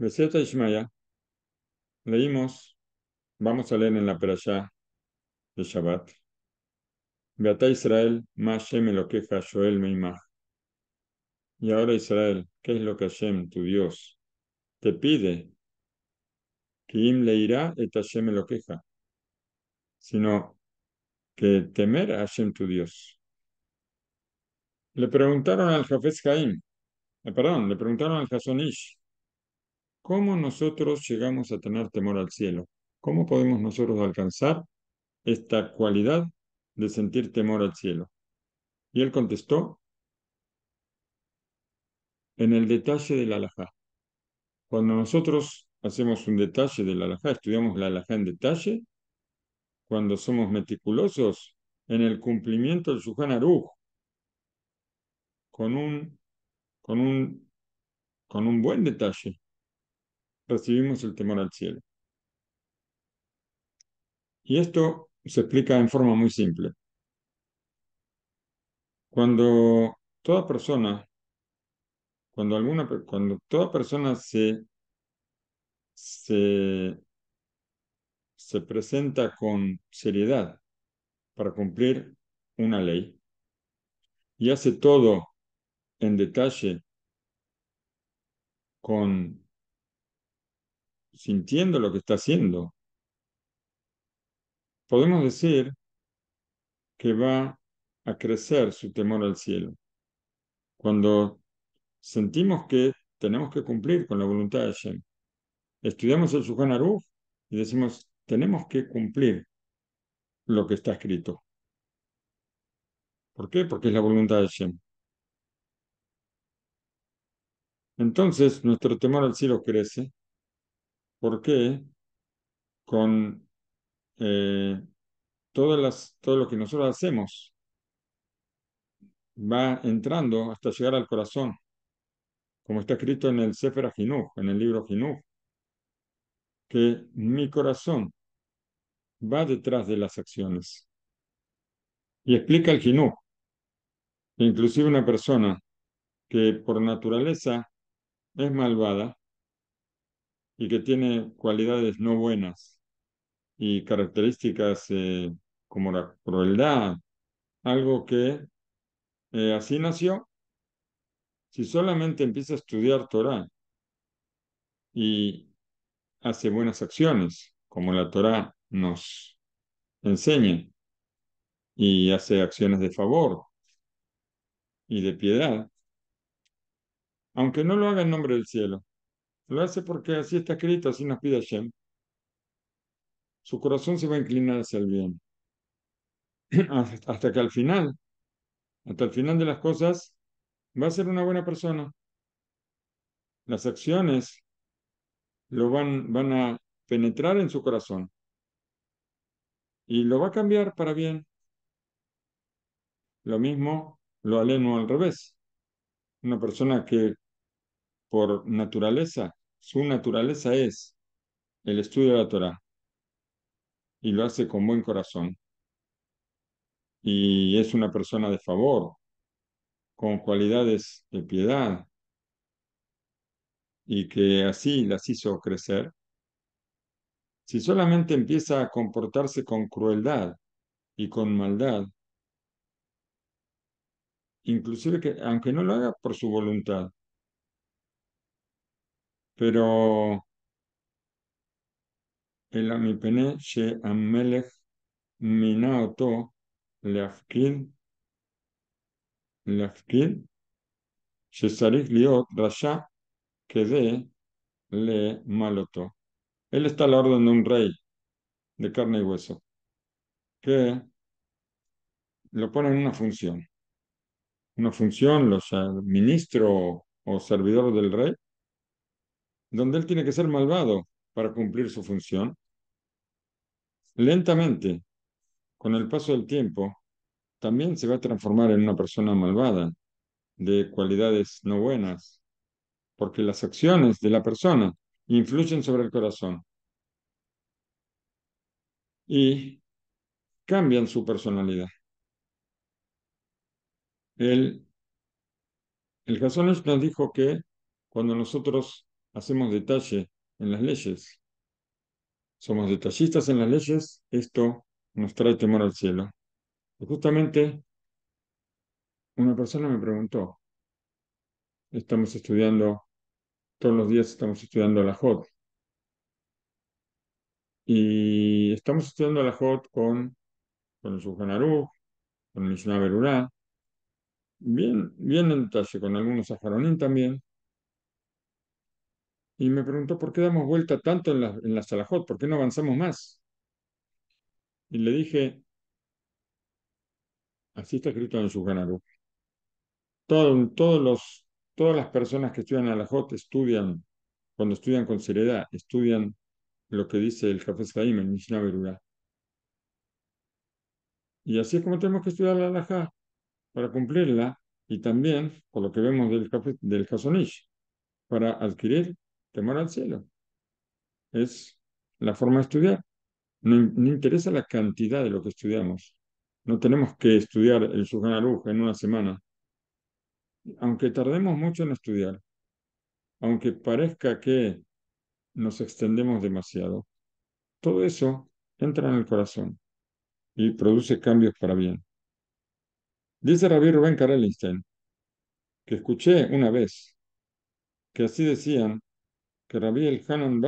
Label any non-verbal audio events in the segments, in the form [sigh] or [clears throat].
Beseta Ishmael, leímos, vamos a leer en la Perashá de Shabbat. Israel, lo queja, Joel Y ahora Israel, ¿qué es lo que Hashem, tu Dios, te pide? Que le irá et Hashem lo queja. Sino que temer a Hashem, tu Dios. Le preguntaron al Jafes Jaim, eh, perdón, le preguntaron al jasonish ¿Cómo nosotros llegamos a tener temor al cielo? ¿Cómo podemos nosotros alcanzar esta cualidad de sentir temor al cielo? Y él contestó, en el detalle del alajá. Cuando nosotros hacemos un detalle del alajá, estudiamos la alajá en detalle, cuando somos meticulosos, en el cumplimiento del Suhan Aruj, con un, con, un, con un buen detalle, recibimos el temor al cielo. Y esto se explica en forma muy simple. Cuando toda persona, cuando alguna, cuando toda persona se, se, se presenta con seriedad para cumplir una ley y hace todo en detalle con sintiendo lo que está haciendo. Podemos decir que va a crecer su temor al cielo. Cuando sentimos que tenemos que cumplir con la voluntad de Hashem, estudiamos el sujanaruf Aruf y decimos, tenemos que cumplir lo que está escrito. ¿Por qué? Porque es la voluntad de Hashem. Entonces nuestro temor al cielo crece ¿Por qué? Con eh, todas las, todo lo que nosotros hacemos va entrando hasta llegar al corazón, como está escrito en el Sefer Ginu, en el libro Ginu. que mi corazón va detrás de las acciones. Y explica el Ginu. inclusive una persona que por naturaleza es malvada, y que tiene cualidades no buenas y características eh, como la crueldad, algo que eh, así nació. Si solamente empieza a estudiar Torah y hace buenas acciones, como la Torah nos enseña, y hace acciones de favor y de piedad, aunque no lo haga en nombre del cielo, lo hace porque así está escrito, así nos pide Hashem. Su corazón se va a inclinar hacia el bien. [clears throat] Hasta que al final, hasta el final de las cosas, va a ser una buena persona. Las acciones lo van, van a penetrar en su corazón y lo va a cambiar para bien. Lo mismo lo aleno al revés. Una persona que por naturaleza su naturaleza es el estudio de la Torah y lo hace con buen corazón. Y es una persona de favor, con cualidades de piedad y que así las hizo crecer. Si solamente empieza a comportarse con crueldad y con maldad, inclusive que, aunque no lo haga por su voluntad, pero el amipene Amelech minaoto leafkid leafkid Shesarik liot rasha de le maloto. Él está a la orden de un rey de carne y hueso que lo pone en una función. Una función, los eh, ministro o servidor del rey donde él tiene que ser malvado para cumplir su función. Lentamente, con el paso del tiempo, también se va a transformar en una persona malvada, de cualidades no buenas, porque las acciones de la persona influyen sobre el corazón y cambian su personalidad. El, el nos dijo que cuando nosotros hacemos detalle en las leyes, somos detallistas en las leyes, esto nos trae temor al cielo. justamente una persona me preguntó, estamos estudiando, todos los días estamos estudiando la JOT. Y estamos estudiando la JOT con, con el Sujanarú, con el Mishnah Berurá, bien, bien en detalle, con algunos Ajaronín también. Y me preguntó, ¿por qué damos vuelta tanto en la, en la Salahot? ¿Por qué no avanzamos más? Y le dije, así está escrito en el ganarú. Todo, todos los, todas las personas que estudian Salahot estudian, cuando estudian con seriedad, estudian lo que dice el jefe Haim, en Y así es como tenemos que estudiar la halajá para cumplirla y también, por lo que vemos del, del para adquirir temor al cielo. Es la forma de estudiar. No, interesa la cantidad de lo que estudiamos. No tenemos que estudiar el sujana luja en una semana. Aunque tardemos mucho en estudiar, aunque parezca que nos extendemos demasiado, todo eso entra en el corazón y produce cambios para bien. Dice Rabbi Rubén Einstein, que escuché una vez que así decían que Rabbi el Hanan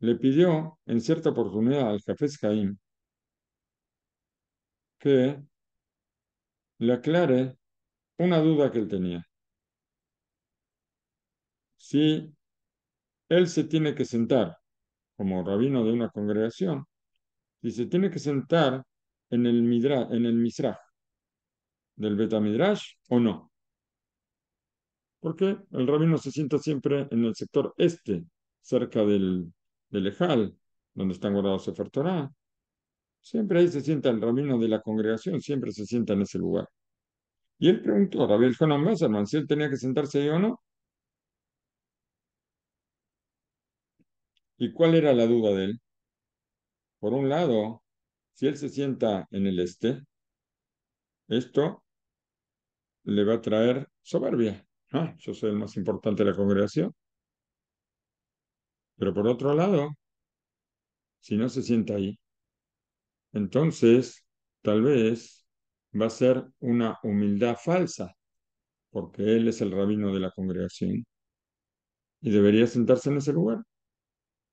le pidió en cierta oportunidad al Jafes Jaim que le aclare una duda que él tenía. Si él se tiene que sentar como rabino de una congregación si se tiene que sentar en el, en el misraj del Betamidrash o no porque el rabino se sienta siempre en el sector este, cerca del, del Ejal, donde están guardados Sefer Torah. Siempre ahí se sienta el rabino de la congregación, siempre se sienta en ese lugar. Y él preguntó a Rabbi Jonan Messerman si él tenía que sentarse ahí o no. ¿Y cuál era la duda de él? Por un lado, si él se sienta en el este, esto le va a traer soberbia yo soy el más importante de la congregación. Pero por otro lado, si no se sienta ahí, entonces tal vez va a ser una humildad falsa, porque él es el rabino de la congregación y debería sentarse en ese lugar.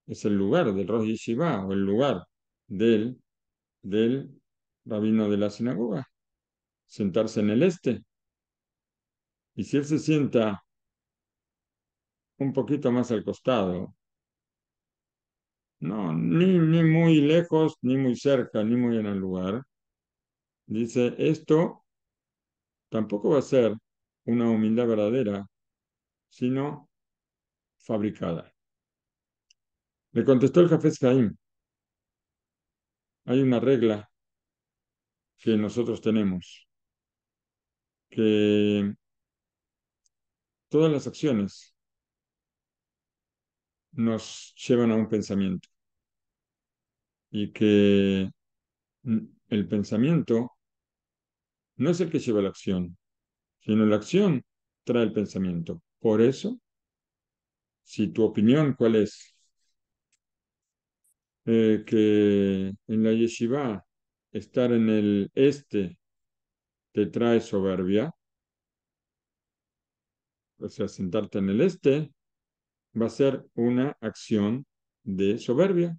Es el lugar del Rosh o el lugar del, del rabino de la sinagoga. Sentarse en el este, y si él se sienta un poquito más al costado, no, ni, ni muy lejos, ni muy cerca, ni muy en el lugar, dice, esto tampoco va a ser una humildad verdadera, sino fabricada. Le contestó el jefe Shaim hay una regla que nosotros tenemos, que Todas las acciones nos llevan a un pensamiento y que el pensamiento no es el que lleva la acción, sino la acción trae el pensamiento. Por eso, si tu opinión cuál es, eh, que en la yeshiva estar en el este te trae soberbia, o sea, sentarte en el este, va a ser una acción de soberbia.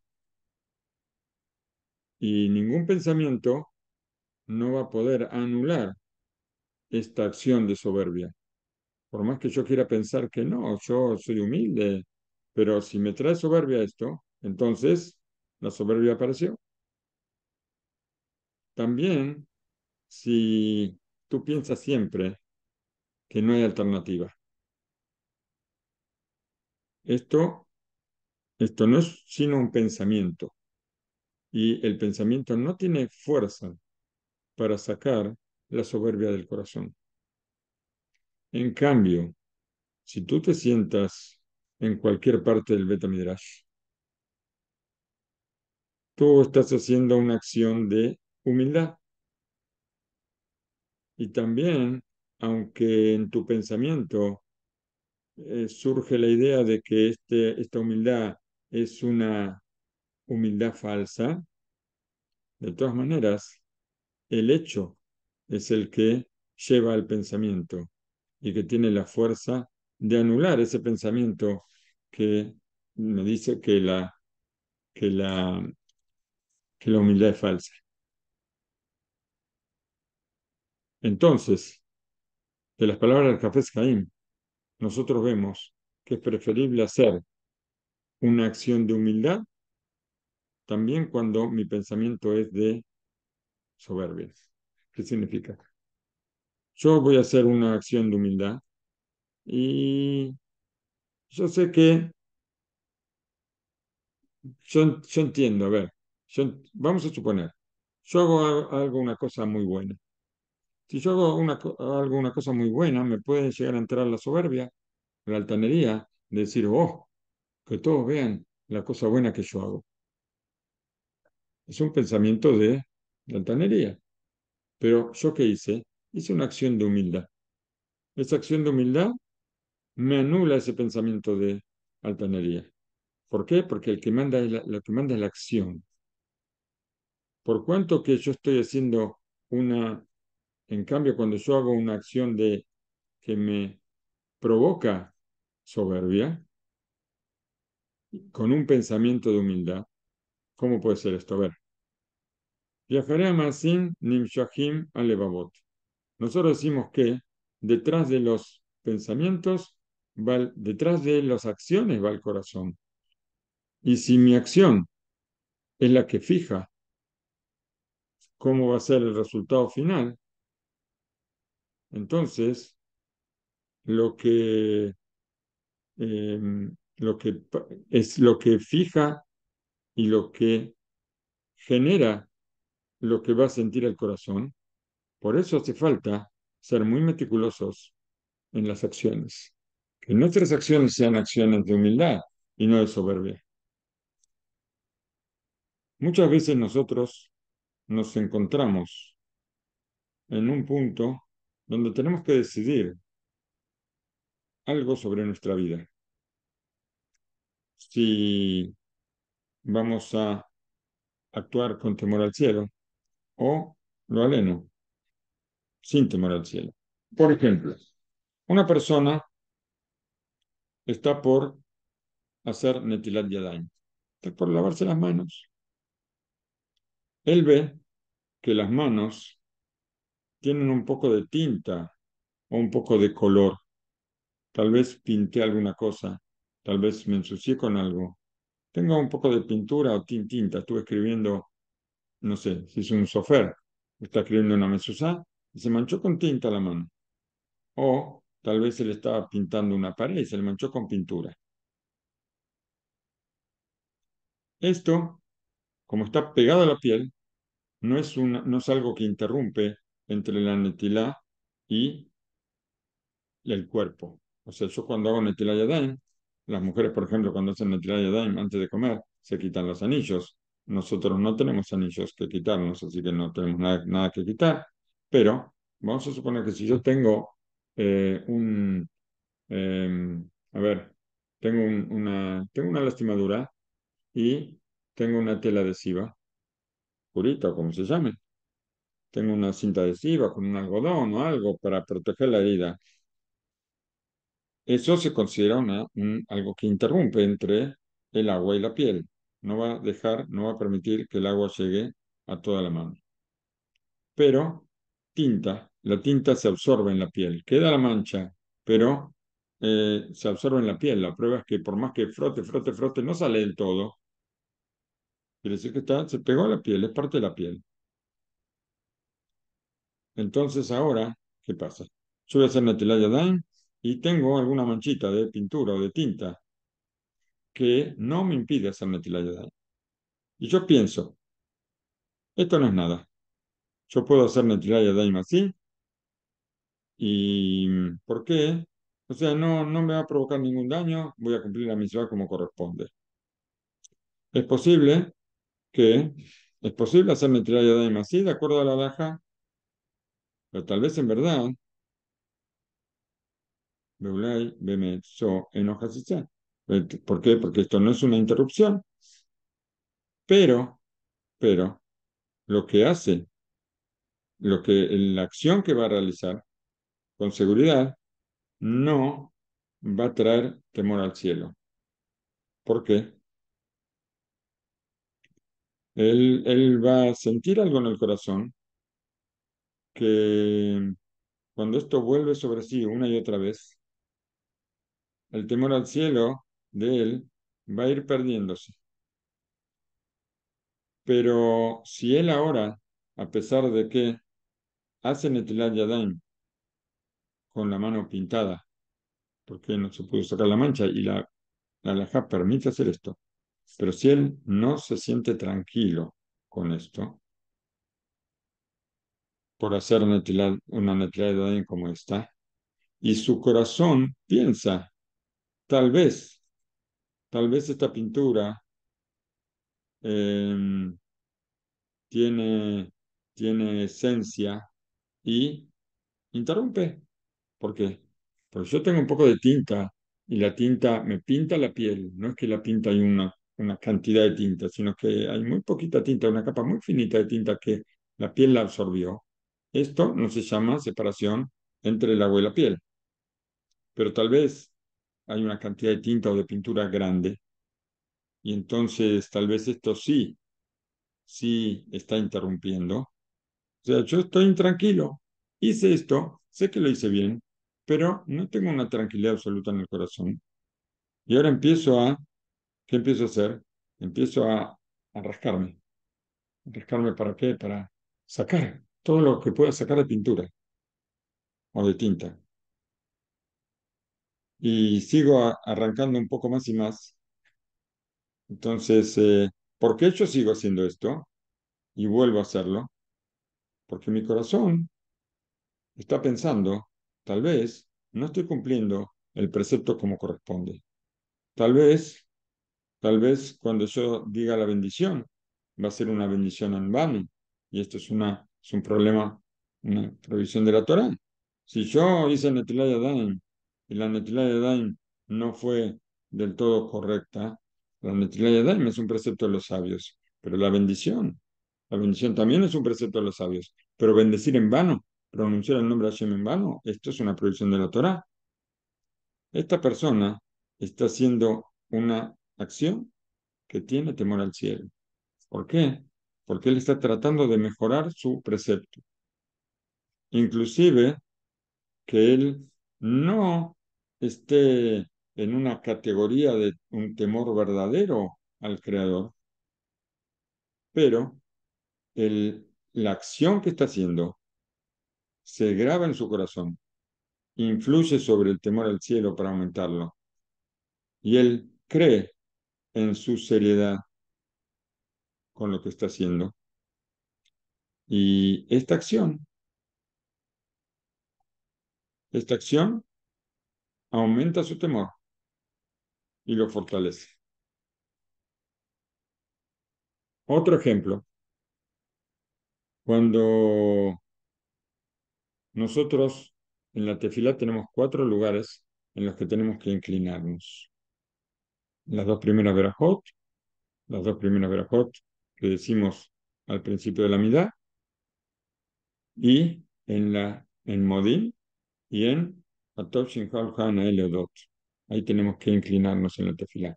Y ningún pensamiento no va a poder anular esta acción de soberbia. Por más que yo quiera pensar que no, yo soy humilde, pero si me trae soberbia esto, entonces la soberbia apareció. También, si tú piensas siempre que no hay alternativa, esto, esto no es sino un pensamiento. Y el pensamiento no tiene fuerza para sacar la soberbia del corazón. En cambio, si tú te sientas en cualquier parte del Beta Midrash, tú estás haciendo una acción de humildad. Y también, aunque en tu pensamiento eh, surge la idea de que este, esta humildad es una humildad falsa, de todas maneras, el hecho es el que lleva al pensamiento y que tiene la fuerza de anular ese pensamiento que nos dice que la, que la, que la humildad es falsa. Entonces, de las palabras del Café Jaim nosotros vemos que es preferible hacer una acción de humildad también cuando mi pensamiento es de soberbia. ¿Qué significa? Yo voy a hacer una acción de humildad y yo sé que, yo, entiendo, a ver, vamos a suponer, yo hago algo, una cosa muy buena si yo hago, una, una cosa muy buena, me puede llegar a entrar la soberbia, la altanería, de decir, oh, que todos vean la cosa buena que yo hago. Es un pensamiento de, altanería. Pero yo qué hice? Hice una acción de humildad. Esa acción de humildad me anula ese pensamiento de altanería. ¿Por qué? Porque el que manda lo que manda es la acción. Por cuanto que yo estoy haciendo una en cambio, cuando yo hago una acción de que me provoca soberbia, con un pensamiento de humildad, ¿cómo puede ser esto? A ver. Nimshahim Alevabot. Nosotros decimos que detrás de los pensamientos, va, detrás de las acciones va el corazón. Y si mi acción es la que fija cómo va a ser el resultado final, entonces, lo que, em, lo que es lo que fija y lo que genera lo que va a sentir el corazón. Por eso hace falta ser muy meticulosos en las acciones. Que nuestras acciones sean acciones de humildad y no de soberbia. Muchas veces nosotros nos encontramos en un punto donde tenemos que decidir algo sobre nuestra vida. Si vamos a actuar con temor al cielo o lo aleno, sin temor al cielo. Por ejemplo, una persona está por hacer netilat yadain, está por lavarse las manos. Él ve que las manos tienen un poco de tinta o un poco de color. Tal vez pinté alguna cosa, tal vez me ensucié con algo. Tengo un poco de pintura o tinta. Estuve escribiendo, no sé, si es un sofer, está escribiendo una mesusa y se manchó con tinta la mano. O tal vez él estaba pintando una pared y se le manchó con pintura. Esto, como está pegado a la piel, no es, una, no es algo que interrumpe entre la netila y el cuerpo. O sea, yo cuando hago netila yadain, las mujeres, por ejemplo, cuando hacen netila yadaim antes de comer, se quitan los anillos. Nosotros no tenemos anillos que quitarnos, así que no tenemos nada, que quitar. Pero vamos a suponer que si yo tengo eh, un, em, a ver, tengo una, tengo una lastimadura y tengo una tela adhesiva, purita o como se llame, tengo una cinta adhesiva con un algodón o algo para proteger la herida. Eso se considera una, algo que interrumpe entre el agua y la piel. No va a dejar, no va a permitir que el agua llegue a toda la mano. Pero tinta, la tinta se absorbe en la piel, queda la mancha, pero eh, se absorbe en la piel. La prueba es que por más que frote, frote, frote, no sale del todo. Quiere decir que está, se pegó a la piel, es parte de la piel. Entonces ahora, ¿qué pasa? Yo voy a hacer Netilaya y tengo alguna manchita de pintura o de tinta que no me impide hacer Netilaya Y yo pienso, esto no es nada. Yo puedo hacer Netilaya Dime así. ¿Y por qué? O sea, no, no me va a provocar ningún daño, voy a cumplir la misión como corresponde. Es posible que es posible hacer Netilaya más así, de acuerdo a la Daja, pero tal vez en verdad, ¿Por qué? Porque esto no es una interrupción. Pero, pero, lo que hace, lo que, la acción que va a realizar, con seguridad, no va a traer temor al cielo. ¿Por qué? él va a sentir algo en el corazón que cuando esto vuelve sobre sí una y otra vez, el temor al cielo de él va a ir perdiéndose. Pero si él ahora, a pesar de que hace Netilat Yadaim con la mano pintada, porque no se pudo sacar la mancha y la, la permite hacer esto, pero si él no se siente tranquilo con esto, por hacer una de naturalidad como esta, y su corazón piensa, tal vez, tal vez esta pintura em, tiene, tiene esencia y interrumpe. ¿Por qué? Porque yo tengo un poco de tinta y la tinta me pinta la piel, no es que la pinta hay una, una cantidad de tinta, sino que hay muy poquita tinta, una capa muy finita de tinta que la piel la absorbió esto no se llama separación entre el agua y la piel, pero tal vez hay una cantidad de tinta o de pintura grande y entonces tal vez esto sí, sí está interrumpiendo. O sea, yo estoy intranquilo, hice esto, sé que lo hice bien, pero no tengo una tranquilidad absoluta en el corazón. Y ahora empiezo a, ¿qué empiezo a hacer? Empiezo a, rascarme. ¿Rascarme para qué? Para sacar todo lo que pueda sacar de pintura o de tinta. Y sigo arrancando un poco más y más. Entonces, eh, ¿por qué yo sigo haciendo esto? Y vuelvo a hacerlo. Porque mi corazón está pensando, tal vez no estoy cumpliendo el precepto como corresponde. Tal vez, tal vez cuando yo diga la bendición, va a ser una bendición en vano. Y esto es una es un problema, una prohibición de la Torah. Si yo hice Netilá Yadayim y la Netilá Yadayim no fue del todo correcta, la Netilá Yadayim es un precepto de los sabios, pero la bendición, la bendición también es un precepto de los sabios, pero bendecir en vano, pronunciar el nombre de Hashem en vano, esto es una prohibición de la Torah. Esta persona está haciendo una acción que tiene temor al cielo. ¿Por qué? porque él está tratando de mejorar su precepto. Inclusive que él no esté en una categoría de un temor verdadero al Creador, pero el, la acción que está haciendo se graba en su corazón, influye sobre el temor al cielo para aumentarlo, y él cree en su seriedad con lo que está haciendo. Y esta acción, esta acción aumenta su temor y lo fortalece. Otro ejemplo, cuando nosotros en la tefila tenemos cuatro lugares en los que tenemos que inclinarnos. Las dos primeras verajot, las dos primeras verajot que decimos al principio de la mitad, y en, la, en Modín y en Atop Shinhal Eleodot. Ahí tenemos que inclinarnos en la tefilá.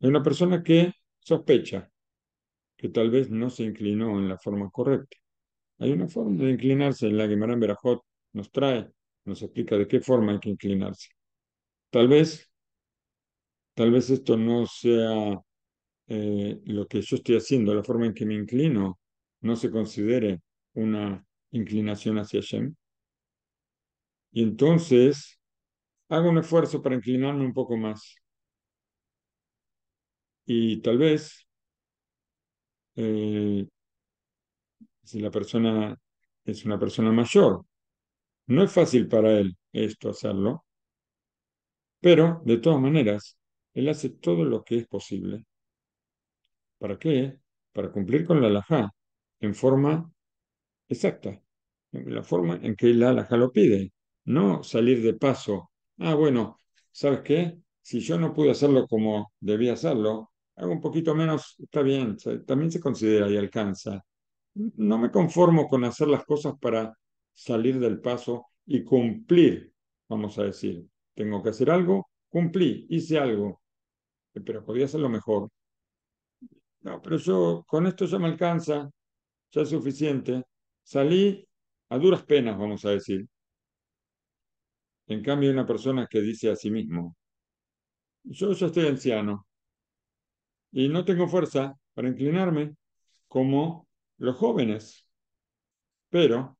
Hay una persona que sospecha que tal vez no se inclinó en la forma correcta. Hay una forma de inclinarse en la que Maran Berajot nos trae, nos explica de qué forma hay que inclinarse. Tal vez, tal vez esto no sea eh, lo que yo estoy haciendo, la forma en que me inclino, no se considere una inclinación hacia Hashem. Y entonces hago un esfuerzo para inclinarme un poco más. Y tal vez, eh, si la persona es una persona mayor, no es fácil para él esto hacerlo, pero de todas maneras, él hace todo lo que es posible ¿Para qué? Para cumplir con la alajá en forma exacta, en la forma en que la alajá lo pide, no salir de paso. Ah, bueno, ¿sabes qué? Si yo no pude hacerlo como debía hacerlo, hago un poquito menos, está bien, también se considera y alcanza. No me conformo con hacer las cosas para salir del paso y cumplir, vamos a decir. Tengo que hacer algo, cumplí, hice algo, pero podía hacerlo mejor, no, pero yo con esto ya me alcanza, ya es suficiente. Salí a duras penas, vamos a decir. En cambio, una persona que dice a sí mismo, yo ya estoy anciano y no tengo fuerza para inclinarme como los jóvenes. Pero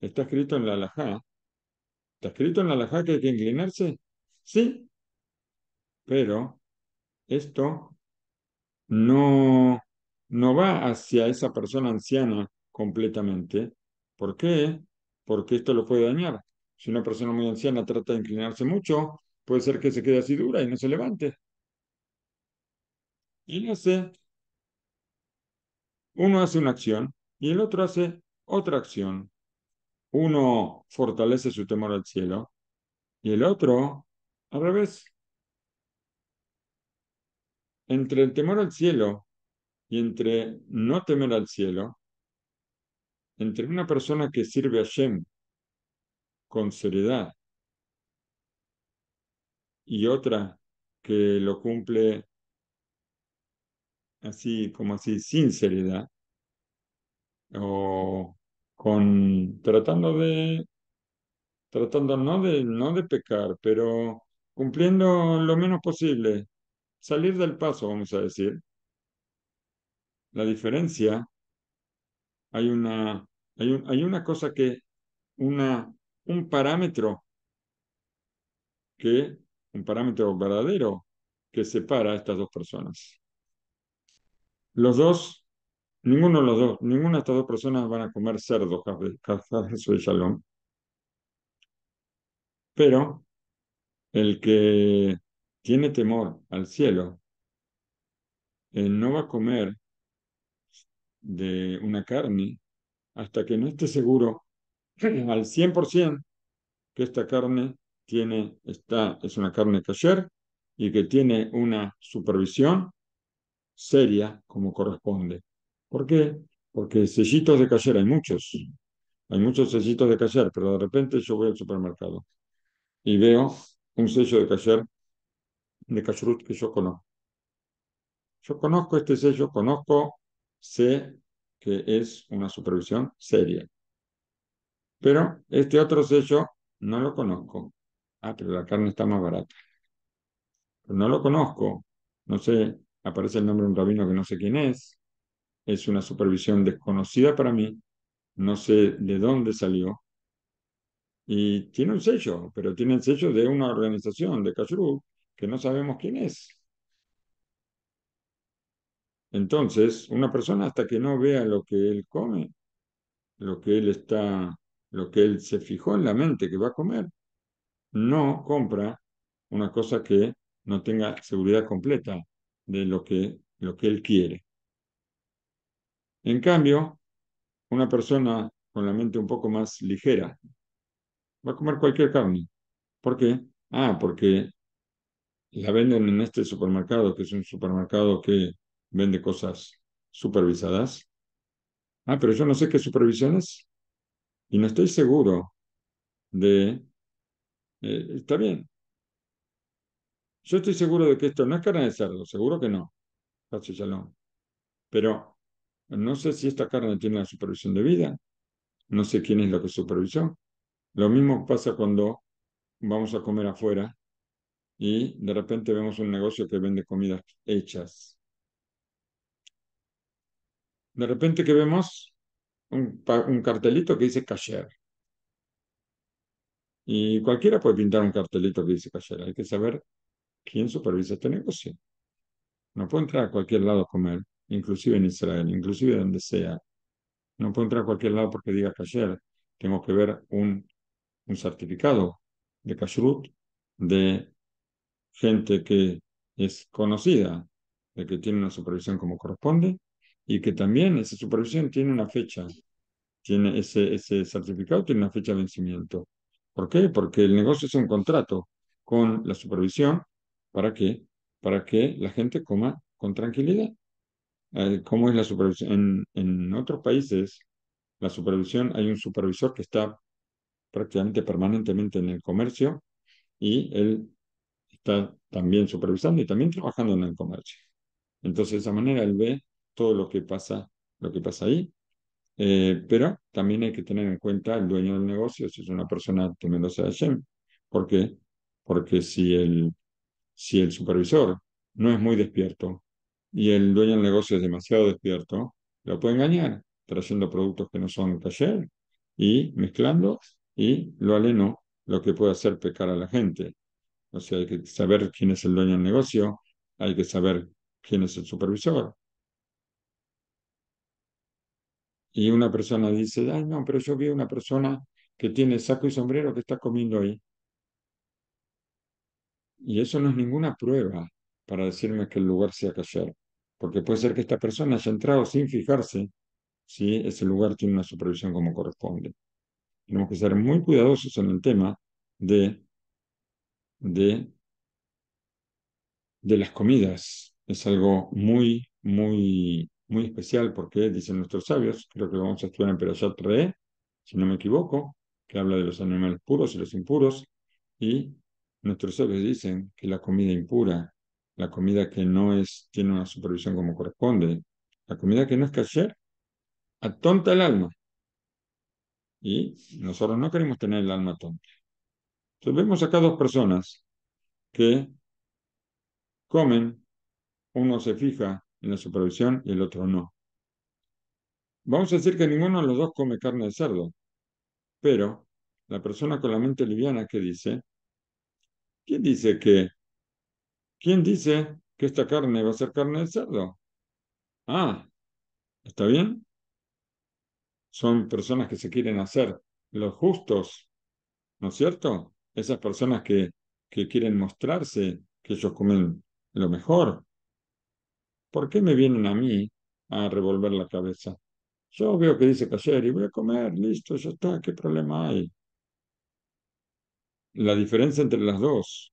está escrito en la alajá. ¿Está escrito en la alajá que hay que inclinarse? Sí. Pero esto no, va hacia esa persona anciana completamente. ¿Por qué? Porque esto lo puede dañar. Si una persona muy anciana trata de inclinarse mucho, puede ser que se quede así dura y no se levante. Y no sé. Uno hace una acción y el otro hace otra acción. Uno fortalece su temor al cielo y el otro al revés entre el temor al cielo y entre no temer al cielo, entre una persona que sirve a Shem con seriedad y otra que lo cumple así como así sin seriedad o con tratando de tratando no de no de pecar pero cumpliendo lo menos posible salir del paso, vamos a decir. La diferencia, hay una, hay, una cosa que, una, un parámetro que, un parámetro verdadero que separa a estas dos personas. Los dos, ninguno de los dos, ninguna de estas dos personas van a comer cerdo, Jesús y Shalom. Pero el que tiene temor al cielo, Él no va a comer de una carne hasta que no esté seguro [clears throat] al 100% que esta carne tiene, está, es una carne cayer y que tiene una supervisión seria como corresponde. ¿Por qué? Porque sellitos de cayer hay muchos. Hay muchos sellitos de cayer, pero de repente yo voy al supermercado y veo un sello de cayer de Kashrut que yo conozco. Yo conozco este sello, conozco, sé que es una supervisión seria. Pero este otro sello no lo conozco. Ah, pero la carne está más barata. no lo conozco. No sé, aparece el nombre de un rabino que no sé quién es. Es una supervisión desconocida para mí. No sé de dónde salió. Y tiene un sello, pero tiene el sello de una organización, de Kashrut, que no sabemos quién es. Entonces, una persona hasta que no vea lo que él come, lo que él está, lo que él se fijó en la mente que va a comer, no compra una cosa que no tenga seguridad completa de lo que, lo que él quiere. En cambio, una persona con la mente un poco más ligera va a comer cualquier carne. ¿Por qué? Ah, porque la venden en este supermercado, que es un supermercado que vende cosas supervisadas. Ah, pero yo no sé qué supervisión es. Y no estoy seguro de... Eh, está bien. Yo estoy seguro de que esto no es carne de cerdo, seguro que no. Casi no. Pero no sé si esta carne tiene la supervisión de vida. No sé quién es lo que supervisó. Lo mismo pasa cuando vamos a comer afuera y de repente vemos un negocio que vende comidas hechas. De repente que vemos un, un cartelito que dice cashier. Y cualquiera puede pintar un cartelito que dice cashier. Hay que saber quién supervisa este negocio. No puede entrar a cualquier lado a comer, inclusive en Israel, inclusive donde sea. No puede entrar a cualquier lado porque diga cashier. Tengo que ver un, un certificado de kashrut de gente que es conocida, de que tiene una supervisión como corresponde, y que también esa supervisión tiene una fecha, tiene ese, ese certificado tiene una fecha de vencimiento. ¿Por qué? Porque el negocio es un contrato con la supervisión, ¿para qué? Para que la gente coma con tranquilidad. Eh, ¿Cómo es la supervisión? En, en otros países, la supervisión, hay un supervisor que está prácticamente permanentemente en el comercio y él está también supervisando y también trabajando en el comercio. Entonces, de esa manera, él ve todo lo que pasa, lo que pasa ahí. Eh, pero también hay que tener en cuenta el dueño del negocio, si es una persona temerosa de porque, ¿Por qué? Porque si el, si el supervisor no es muy despierto y el dueño del negocio es demasiado despierto, lo puede engañar trayendo productos que no son taller y mezclando y lo aleno, lo que puede hacer pecar a la gente. O sea, hay que saber quién es el dueño del negocio, hay que saber quién es el supervisor. Y una persona dice, ay, no, pero yo vi a una persona que tiene saco y sombrero que está comiendo ahí. Y eso no es ninguna prueba para decirme que el lugar sea callado. Porque puede ser que esta persona haya entrado sin fijarse si ese lugar tiene una supervisión como corresponde. Tenemos que ser muy cuidadosos en el tema de de, de las comidas. Es algo muy, muy, muy especial porque dicen nuestros sabios, creo que lo vamos a estudiar en Perashat Re, si no me equivoco, que habla de los animales puros y los impuros, y nuestros sabios dicen que la comida impura, la comida que no es, tiene una supervisión como corresponde, la comida que no es a atonta el alma. Y nosotros no queremos tener el alma tonta. Entonces vemos acá dos personas que comen, uno se fija en la supervisión y el otro no. Vamos a decir que ninguno de los dos come carne de cerdo, pero la persona con la mente liviana que dice, ¿quién dice que? ¿Quién dice que esta carne va a ser carne de cerdo? Ah, ¿está bien? Son personas que se quieren hacer los justos, ¿no es cierto? esas personas que, quieren mostrarse que ellos comen lo mejor. ¿Por qué me vienen a mí a revolver la cabeza? Yo veo que dice cayer y voy a comer, listo, ya está, ¿qué problema hay? La diferencia entre las dos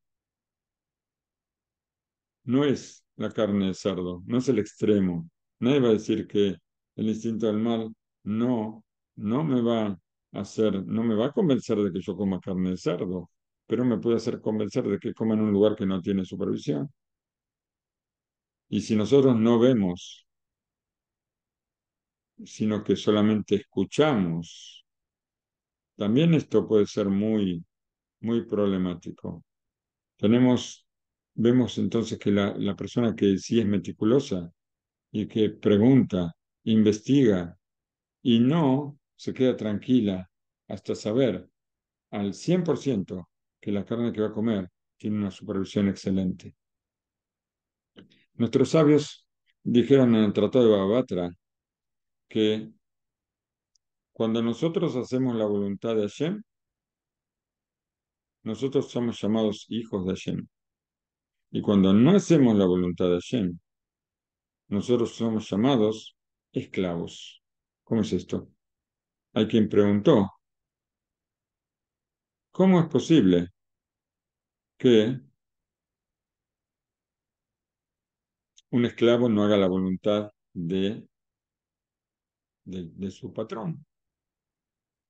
no es la carne de cerdo, no es el extremo. Nadie va a decir que el instinto del mal no, no me va a hacer, no me va a convencer de que yo coma carne de cerdo pero me puede hacer convencer de que come en un lugar que no tiene supervisión. Y si nosotros no vemos, sino que solamente escuchamos, también esto puede ser muy, muy problemático. Tenemos, vemos entonces que la, la persona que sí es meticulosa y que pregunta, investiga y no se queda tranquila hasta saber al 100% que la carne que va a comer tiene una supervisión excelente. Nuestros sabios dijeron en el Tratado de Babatra que cuando nosotros hacemos la voluntad de Hashem, nosotros somos llamados hijos de Hashem. Y cuando no hacemos la voluntad de Hashem, nosotros somos llamados esclavos. ¿Cómo es esto? Hay quien preguntó ¿Cómo es posible que un esclavo no haga la voluntad de, de, su patrón?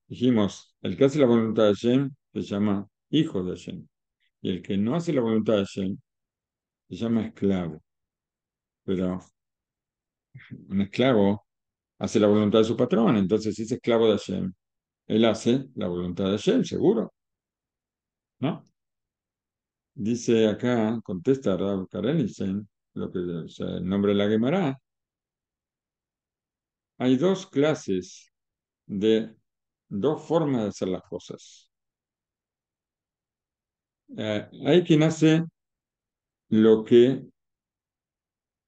Dijimos, el que hace la voluntad de Hashem se llama hijo de Hashem. Y el que no hace la voluntad de Hashem se llama esclavo. Pero un esclavo hace la voluntad de su patrón, entonces si es esclavo de Hashem, él hace la voluntad de Hashem, seguro. ¿no? Dice acá, contesta Raúl Karenisen, lo que, o sea, el nombre de la Gemara. Hay dos clases de dos formas de hacer las cosas. Eh, hay quien hace lo que,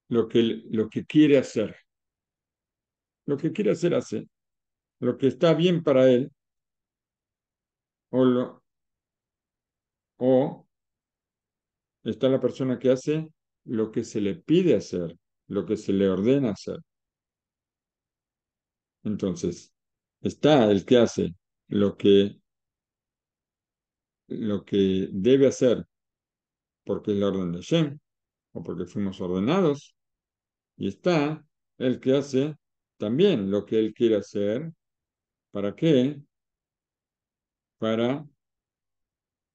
lo, que, lo que quiere hacer. Lo que quiere hacer, hace. Lo que está bien para él, o lo, o está la persona que hace lo que se le pide hacer, lo que se le ordena hacer. Entonces, está el que hace lo que, lo que debe hacer porque es la orden de Shem, o porque fuimos ordenados. Y está el que hace también lo que él quiere hacer. ¿Para qué? Para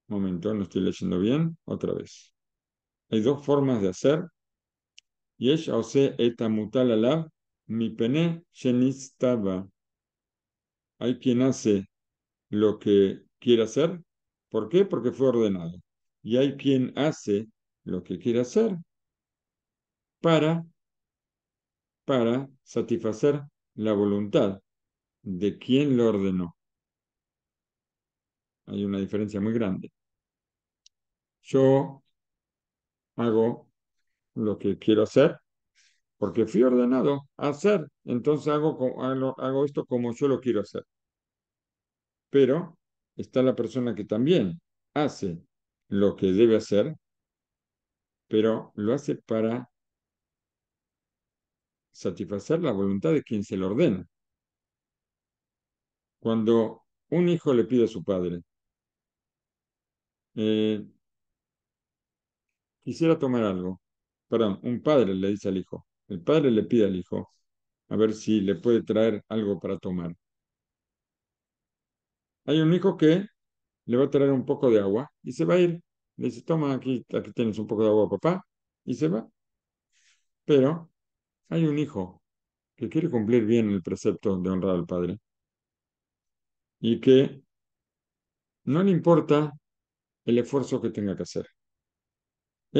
momento, no estoy leyendo bien. Otra vez. Hay dos formas de hacer. Yesh etamutal alab mi pene Hay quien hace lo que quiere hacer. ¿Por qué? Porque fue ordenado. Y hay quien hace lo que quiere hacer para, para satisfacer la voluntad de quien lo ordenó. Hay una diferencia muy grande. Yo hago lo que quiero hacer porque fui ordenado a hacer, entonces hago, esto como yo lo quiero hacer. Pero está la persona que también hace lo que debe hacer, pero lo hace para satisfacer la voluntad de quien se lo ordena. Cuando un hijo le pide a su padre, eh, quisiera tomar algo. Perdón, un padre le dice al hijo. El padre le pide al hijo a ver si le puede traer algo para tomar. Hay un hijo que le va a traer un poco de agua y se va a ir. Le dice, toma, aquí, aquí tienes un poco de agua, papá, y se va. Pero hay un hijo que quiere cumplir bien el precepto de honrar al padre y que no le importa el esfuerzo que tenga que hacer.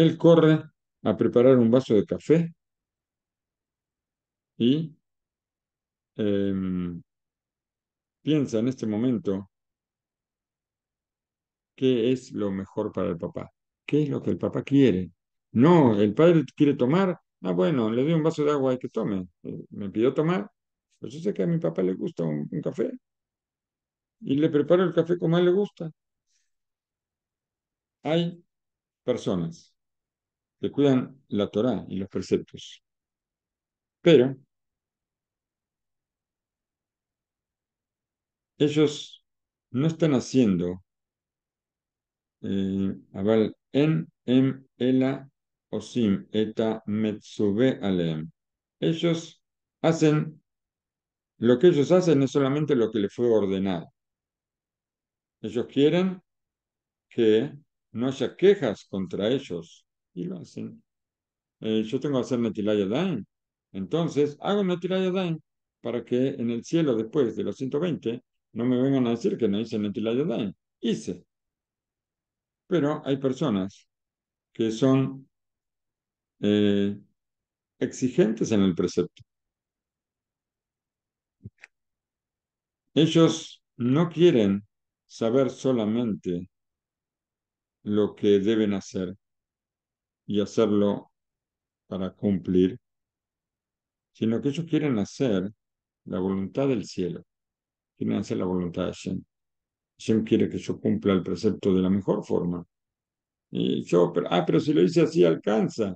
Él corre a preparar un vaso de café y em, piensa en este momento qué es lo mejor para el papá, qué es lo que el papá quiere. No, el padre quiere tomar, ah, bueno, le doy un vaso de agua y que tome. Eh, me pidió tomar, pues yo sé que a mi papá le gusta un, café y le preparo el café como a él le gusta. Hay personas que cuidan la Torá y los preceptos. Pero ellos no están haciendo eh, aval en em, osim eta Ellos hacen lo que ellos hacen es solamente lo que les fue ordenado. Ellos quieren que no haya quejas contra ellos y lo hacen. yo tengo que hacer Netilayadain. Entonces, hago Netilayadain para que en el cielo, después de los 120, no me vengan a decir que no hice Netilayadain. Hice. Pero hay personas que son eh, exigentes en el precepto. Ellos no quieren saber solamente lo que deben hacer, y hacerlo para cumplir, sino que ellos quieren hacer la voluntad del cielo, quieren hacer la voluntad de Shem Shem quiere que yo cumpla el precepto de la mejor forma. Y yo, ah, pero si lo hice así alcanza.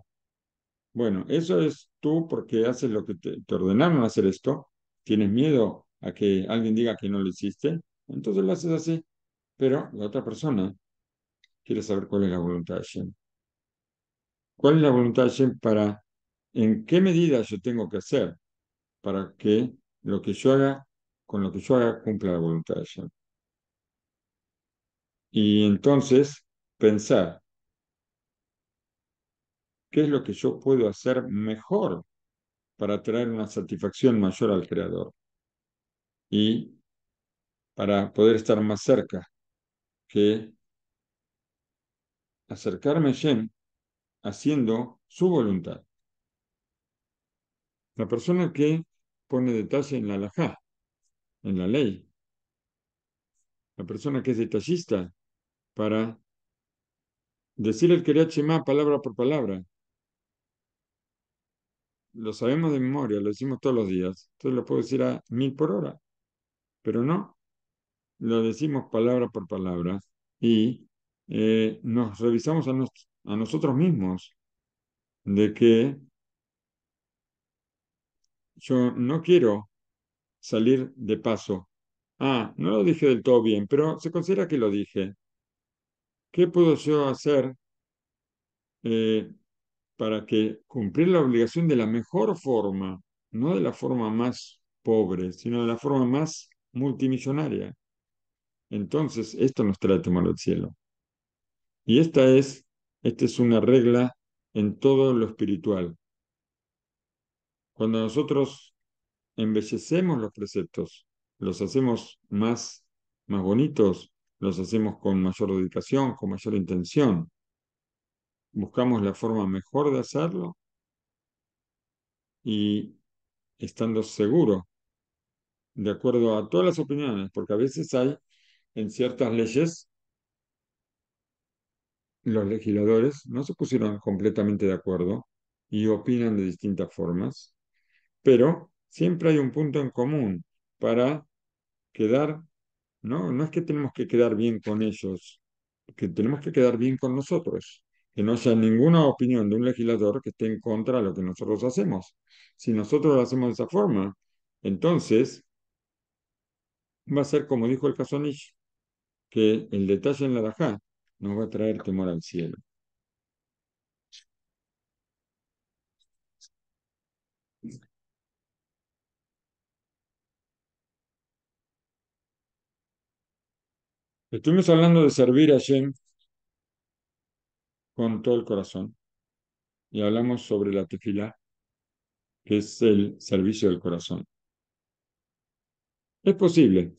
Bueno, eso es tú porque haces lo que te, ordenaron hacer esto, tienes miedo a que alguien diga que no lo hiciste, entonces lo haces así. Pero la otra persona quiere saber cuál es la voluntad de Shem ¿Cuál es la voluntad de Hashem para, en qué medida yo tengo que hacer para que lo que yo haga, con lo que yo haga, cumpla la voluntad de Hashem? Y entonces pensar, ¿qué es lo que yo puedo hacer mejor para traer una satisfacción mayor al Creador? Y para poder estar más cerca que acercarme a haciendo su voluntad. La persona que pone detalle en la alajá, en la ley, la persona que es detallista para decir el Keriat palabra por palabra, lo sabemos de memoria, lo decimos todos los días, entonces lo puedo decir a mil por hora, pero no, lo decimos palabra por palabra y eh, nos revisamos a, nuestros a nosotros mismos de que yo no quiero salir de paso. Ah, no lo dije del todo bien, pero se considera que lo dije. ¿Qué puedo yo hacer eh, para que cumplir la obligación de la mejor forma, no de la forma más pobre, sino de la forma más multimillonaria? Entonces, esto nos trae temor al cielo. Y esta es esta es una regla en todo lo espiritual. Cuando nosotros embellecemos los preceptos, los hacemos más, más bonitos, los hacemos con mayor dedicación, con mayor intención, buscamos la forma mejor de hacerlo y estando seguro, de acuerdo a todas las opiniones, porque a veces hay en ciertas leyes los legisladores no se pusieron completamente de acuerdo y opinan de distintas formas, pero siempre hay un punto en común para quedar, no, no es que tenemos que quedar bien con ellos, que tenemos que quedar bien con nosotros, que no haya ninguna opinión de un legislador que esté en contra de lo que nosotros hacemos. Si nosotros lo hacemos de esa forma, entonces va a ser como dijo el Casonich, que el detalle en la Rajá no va a traer temor al cielo. Estuvimos hablando de servir a Shem con todo el corazón y hablamos sobre la tefilá, que es el servicio del corazón. Es posible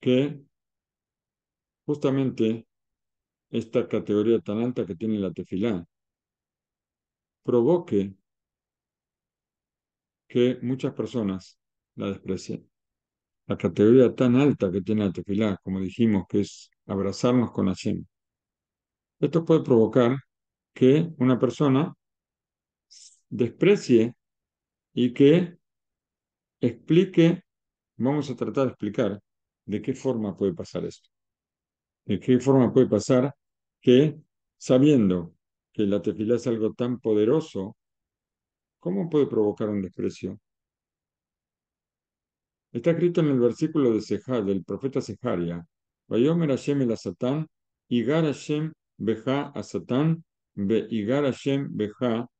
que justamente esta categoría tan alta que tiene la tefilá provoque que muchas personas la desprecien. La categoría tan alta que tiene la tefilá, como dijimos, que es abrazarnos con Hashem. Esto puede provocar que una persona desprecie y que explique, vamos a tratar de explicar de qué forma puede pasar esto. ¿De qué forma puede pasar que, sabiendo que la tefilá es algo tan poderoso, ¿cómo puede provocar un desprecio? Está escrito en el versículo de del profeta Seharia, Vayomer Hashem el Asatán, Hashem Beja Beja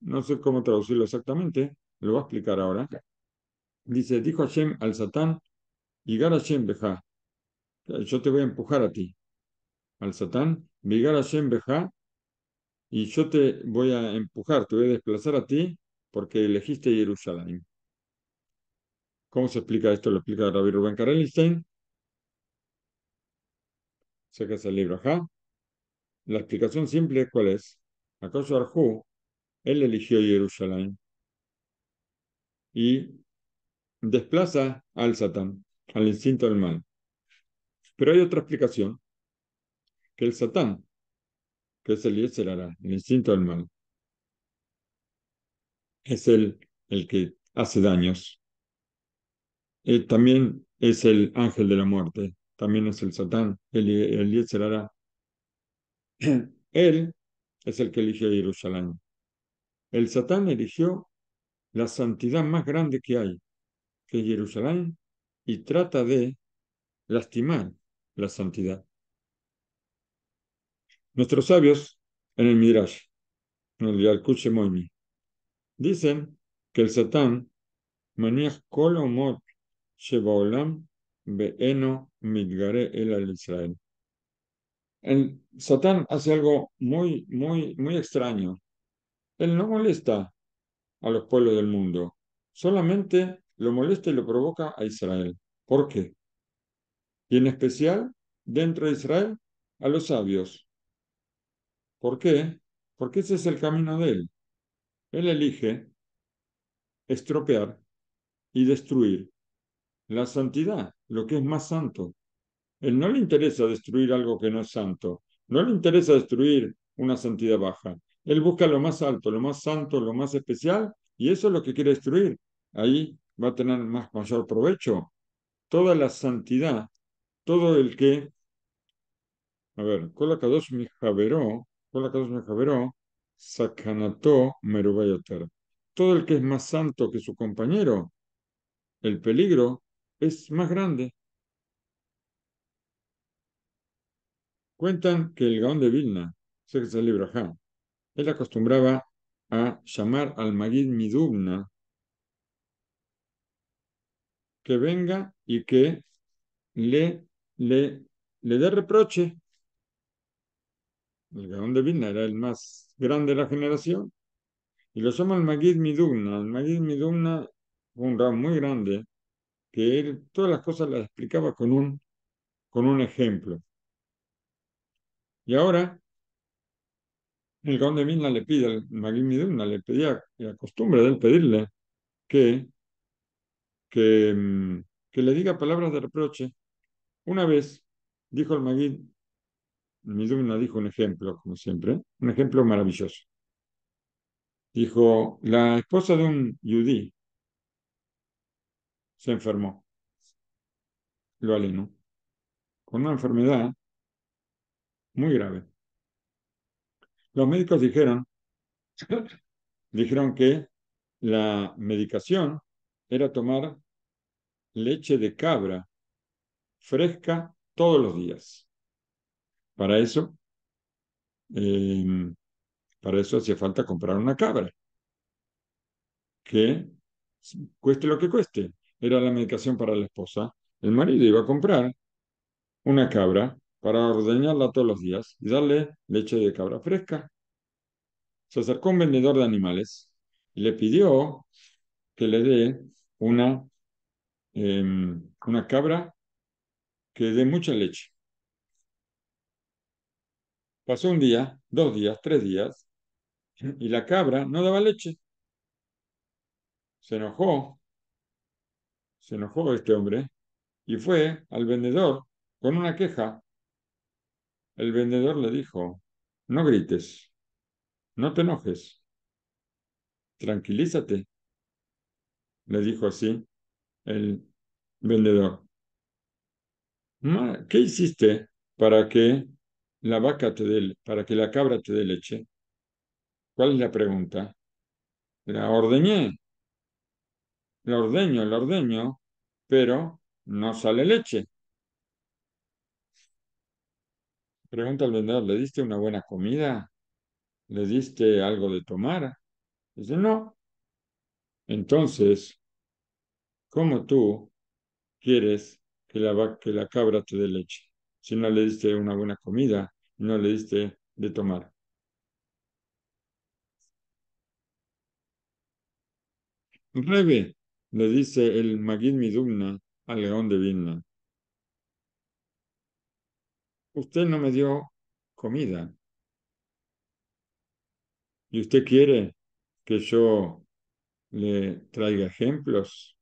No sé cómo traducirlo exactamente, lo voy a explicar ahora dice, dijo Hashem al Satán, Igar Hashem Beja, yo te voy a empujar a ti, al Satán, Igar Hashem Beja, y yo te voy a empujar, te voy a desplazar a ti, porque elegiste Jerusalén. ¿Cómo se explica esto? Lo explica Rabbi Rubén Karelstein. Sacas el libro Ajá. La explicación simple es cuál es. Acaso Arjú, él eligió Jerusalén. Y desplaza al Satán, al instinto del mal. Pero hay otra explicación, que el Satán, que es el el instinto del mal, es el, el que hace daños. Eh, también es el ángel de la muerte, también es el Satán, el, el Él es el que eligió Jerusalén. El Satán eligió la santidad más grande que hay, Jerusalén y trata de lastimar la santidad. Nuestros sabios en el Midrash, en el Yalkuche Moimi, dicen que el Satán manía shebaolam beeno el al Israel. El Satán hace algo muy, muy, muy extraño. Él no molesta a los pueblos del mundo, solamente lo molesta y lo provoca a Israel. ¿Por qué? Y en especial dentro de Israel a los sabios. ¿Por qué? Porque ese es el camino de él. Él elige estropear y destruir la santidad, lo que es más santo. Él no le interesa destruir algo que no es santo. No le interesa destruir una santidad baja. Él busca lo más alto, lo más santo, lo más especial, y eso es lo que quiere destruir. Ahí va a tener más, mayor provecho? Toda la santidad, todo el que, a ver, mi mi Todo el que es más santo que su compañero, el peligro es más grande. Cuentan que el Gaón de Vilna, sé que es el libro él acostumbraba a llamar al Magid Midubna, que venga y que le, le, le dé reproche. El Gaón de Vilna era el más grande de la generación. Y lo llama el Magid Midugna. El Magid Midugna fue un Ram muy grande que él todas las cosas las explicaba con un, con un ejemplo. Y ahora, el Gaón de Vilna le pide al Magid Midugna, le pedía, la costumbre de él pedirle que Mm, que, le diga palabras de reproche. Una vez dijo el Magid, mi Dumna dijo un ejemplo, como siempre, un ejemplo maravilloso. Dijo, la esposa de un yudí se enfermó, lo alenó, con una enfermedad muy grave. Los médicos dijeron, dijeron que la medicación era tomar leche de cabra fresca todos los días. Para eso, em, para eso hacía falta comprar una cabra, que cueste lo que cueste. Era la medicación para la esposa. El marido iba a comprar una cabra para ordeñarla todos los días y darle leche de cabra fresca. Se acercó un vendedor de animales y le pidió que le dé una, em, una cabra que dé mucha leche. Pasó un día, dos días, tres días, y la cabra no daba leche. Se enojó, se enojó este hombre, y fue al vendedor con una queja. El vendedor le dijo, no grites, no te enojes, tranquilízate, le dijo así el vendedor. ¿Qué hiciste para que la vaca te dé, para que la cabra te dé leche? ¿Cuál es la pregunta? La ordeñé. La ordeño, la ordeño, pero no sale leche. Pregunta al vendedor, ¿le diste una buena comida? ¿Le diste algo de tomar? Dice, no, entonces, ¿cómo tú quieres que la, que la cabra te dé leche si no le diste una buena comida, no le diste de tomar? Rebe, le dice el Magid Midumna al león de Vilna. Usted no me dio comida. Y usted quiere que yo le traiga ejemplos.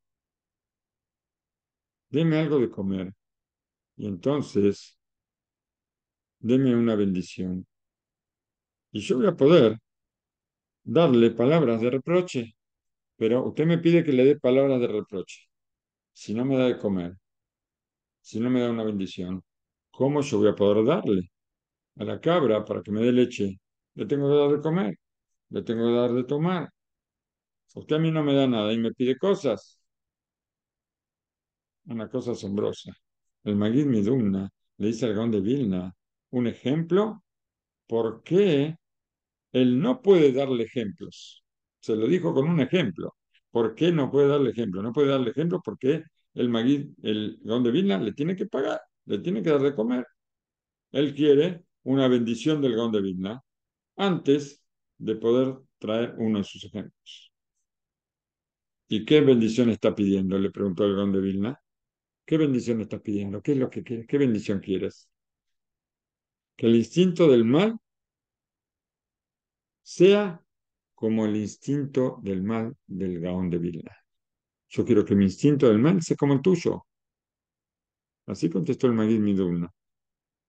Deme algo de comer y entonces deme una bendición. Y yo voy a poder darle palabras de reproche, pero usted me pide que le dé palabras de reproche. Si no me da de comer, si no me da una bendición, ¿cómo yo voy a poder darle a la cabra para que me dé leche? Le tengo que dar de comer, le tengo que dar de tomar, ¿Por a mí no me da nada y me pide cosas? Una cosa asombrosa. El Magid Midumna le dice al Gaón de Vilna un ejemplo. ¿Por qué él no puede darle ejemplos? Se lo dijo con un ejemplo. ¿Por qué no puede darle ejemplo? No puede darle ejemplo porque el Magid, el Gaón de Vilna, le tiene que pagar, le tiene que dar de comer. Él quiere una bendición del Gaón de Vilna antes de poder traer uno de sus ejemplos. ¿Y qué bendición está pidiendo? Le preguntó el Gaón de Vilna. ¿Qué bendición está pidiendo? ¿Qué es lo que quieres? ¿Qué bendición quieres? Que el instinto del mal sea como el instinto del mal del Gaón de Vilna. Yo quiero que mi instinto del mal sea como el tuyo. Así contestó el Magid Midulna.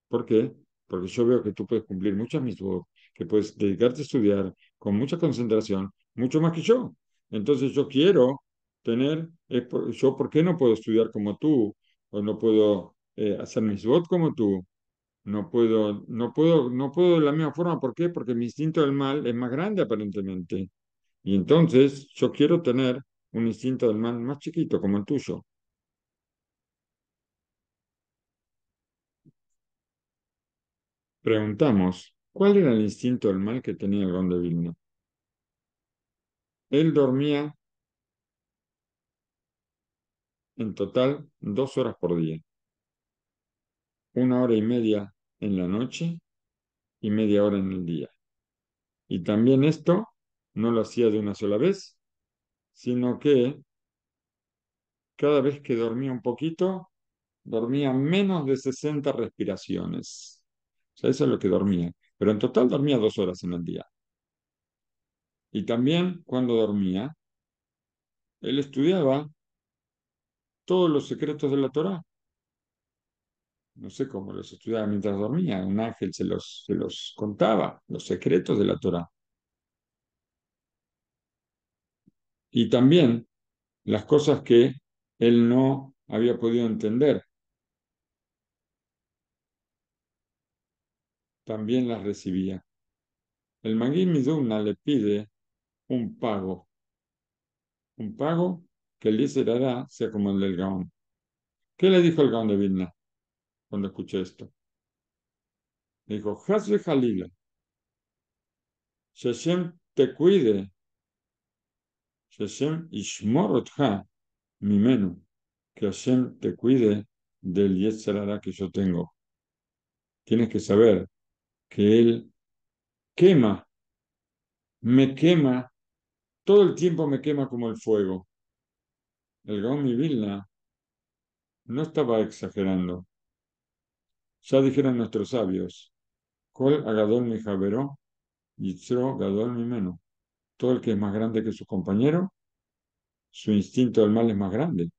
¿Por qué? Porque yo veo que tú puedes cumplir muchas mis que puedes dedicarte a estudiar con mucha concentración, mucho más que yo. Entonces yo quiero tener, eh, yo por qué no puedo estudiar como tú, o no puedo eh, hacer mis votos como tú, no puedo, no puedo, no puedo de la misma forma, ¿por qué? Porque mi instinto del mal es más grande aparentemente. Y entonces yo quiero tener un instinto del mal más chiquito como el tuyo. Preguntamos, ¿cuál era el instinto del mal que tenía el Gonde Vilna? Él dormía en total dos horas por día, una hora y media en la noche y media hora en el día. Y también esto no lo hacía de una sola vez, sino que cada vez que dormía un poquito, dormía menos de 60 respiraciones. O sea, eso es lo que dormía. Pero en total dormía dos horas en el día y también cuando dormía, él estudiaba todos los secretos de la Torá. No sé cómo los estudiaba mientras dormía, un ángel se los, se los contaba, los secretos de la Torá. Y también las cosas que él no había podido entender. También las recibía. El Magui le pide un pago. Un pago que se dará sea como el del Gaón. ¿Qué le dijo el Gaón de Vilna cuando escuché esto? Le dijo, Hazre Jalila, te cuide, y mi menú, que Hashem te cuide del Yetzerara que yo tengo. Tienes que saber que él quema, me quema todo el tiempo me quema como el fuego. El Gaón mi Vilna no estaba exagerando. Ya dijeron nuestros sabios, Col Agadol mi Javeró, Yitzro Gadol mi Meno. Todo el que es más grande que su compañero, su instinto del mal es más grande.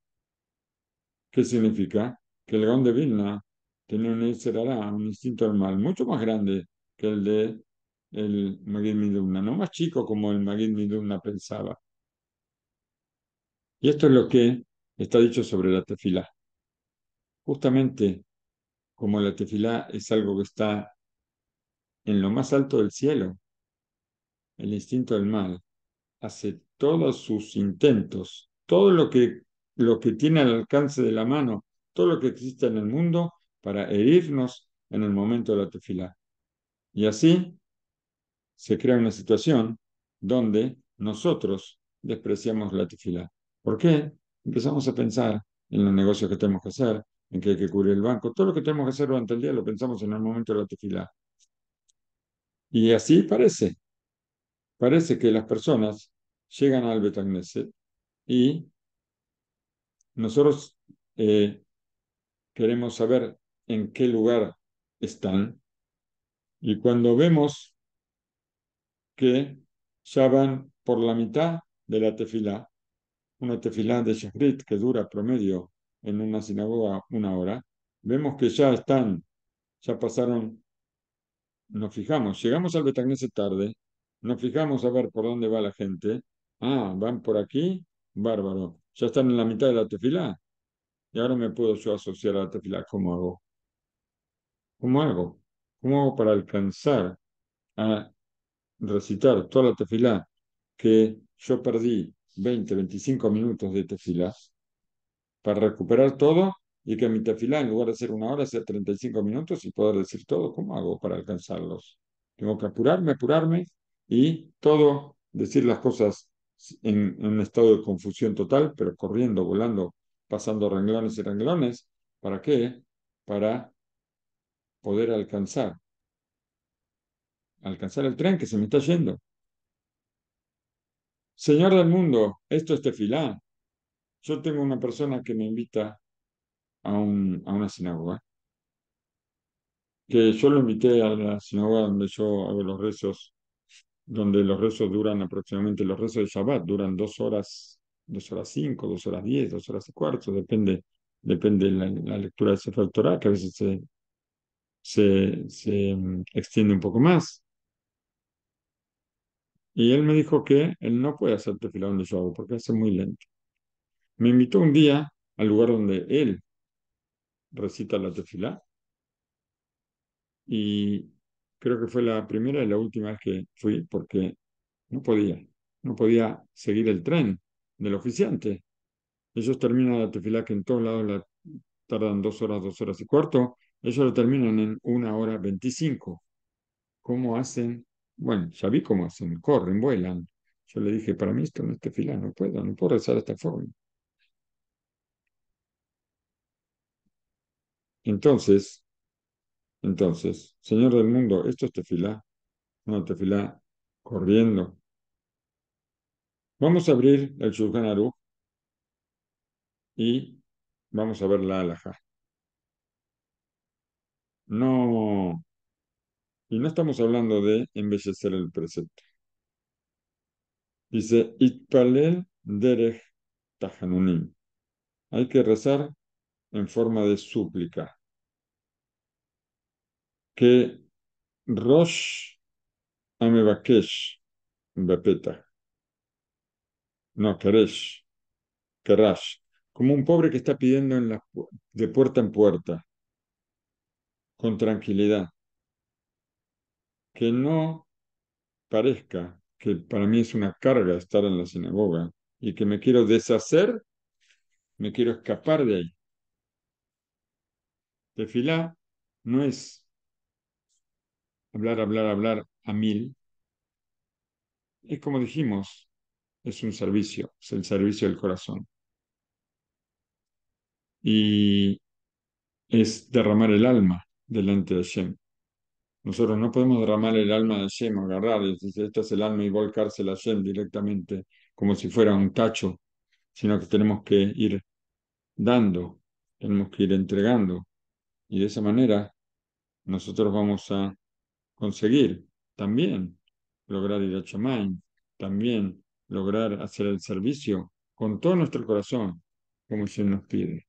¿Qué significa? Que el Gaón de Vilna tiene un instinto del mal, mucho más grande que el de el Magid Midumna, no más chico como el Magid Midumna pensaba. Y esto es lo que está dicho sobre la tefilá. Justamente como la tefilá es algo que está en lo más alto del cielo, el instinto del mal hace todos sus intentos, todo lo que, lo que tiene al alcance de la mano, todo lo que existe en el mundo para herirnos en el momento de la tefilá. Y así se crea una situación donde nosotros despreciamos la tefila. ¿Por qué? Empezamos a pensar en los negocios que tenemos que hacer, en qué hay que cubrir el banco. Todo lo que tenemos que hacer durante el día lo pensamos en el momento de la tefila. Y así parece. Parece que las personas llegan al Betagneset y nosotros eh, queremos saber en qué lugar están. Y cuando vemos que ya van por la mitad de la tefila una tefila de Shahrit que dura promedio en una sinagoga una hora, vemos que ya están, ya pasaron, nos fijamos, llegamos al Betagnese tarde, nos fijamos a ver por dónde va la gente, ah, van por aquí, bárbaro, ya están en la mitad de la tefila y ahora me puedo yo asociar a la tefila ¿cómo hago? ¿Cómo hago? ¿Cómo hago para alcanzar a recitar toda la tefilá que yo perdí 20, 25 minutos de tefilá para recuperar todo y que mi tefilá en lugar de ser una hora sea 35 minutos y poder decir todo, ¿cómo hago para alcanzarlos? Tengo que apurarme, apurarme y todo, decir las cosas en, un estado de confusión total, pero corriendo, volando, pasando renglones y renglones, ¿para qué? Para poder alcanzar alcanzar el tren que se me está yendo. Señor del mundo, esto es tefilá. Yo tengo una persona que me invita a, un, a una sinagoga, que yo lo invité a la sinagoga donde yo hago los rezos, donde los rezos duran aproximadamente, los rezos de Shabbat duran dos horas, dos horas cinco, dos horas diez, dos horas y cuarto, depende, depende la, lectura de ese torá que a veces se, se, se mm, extiende un poco más. Y él me dijo que él no puede hacer tefilá donde yo hago porque hace muy lento. Me invitó un día al lugar donde él recita la tefilá. Y creo que fue la primera y la última vez que fui porque no podía, no podía seguir el tren del oficiante. Ellos terminan la tefilá que en todos lados la tardan dos horas, dos horas y cuarto. Ellos lo terminan en una hora veinticinco. ¿Cómo hacen bueno, ya vi cómo hacen, corren, vuelan. Yo le dije, para mí esto no es tefila no puedo, no puedo rezar de esta forma. Entonces, entonces, Señor del mundo, esto es tefila, no tefila corriendo. Vamos a abrir el Shulchan y vamos a ver la alhaja. No y no estamos hablando de embellecer el precepto. Dice, Itpalel Hay que rezar en forma de súplica. Que Rosh Amebakesh No, Keresh. querrás Como un pobre que está pidiendo en la, de puerta en puerta. Con tranquilidad que no parezca que para mí es una carga estar en la sinagoga y que me quiero deshacer, me quiero escapar de ahí. Tefilá no es hablar, hablar, hablar a mil. Es como dijimos, es un servicio, es el servicio del corazón. Y es derramar el alma delante de siempre. Nosotros no podemos derramar el alma de Hashem, agarrar, y decir, esta es el alma y volcarse la yem directamente, como si fuera un tacho, sino que tenemos que ir dando, tenemos que ir entregando. Y de esa manera nosotros vamos a conseguir también lograr ir a también lograr hacer el servicio con todo nuestro corazón, como Hashem nos pide.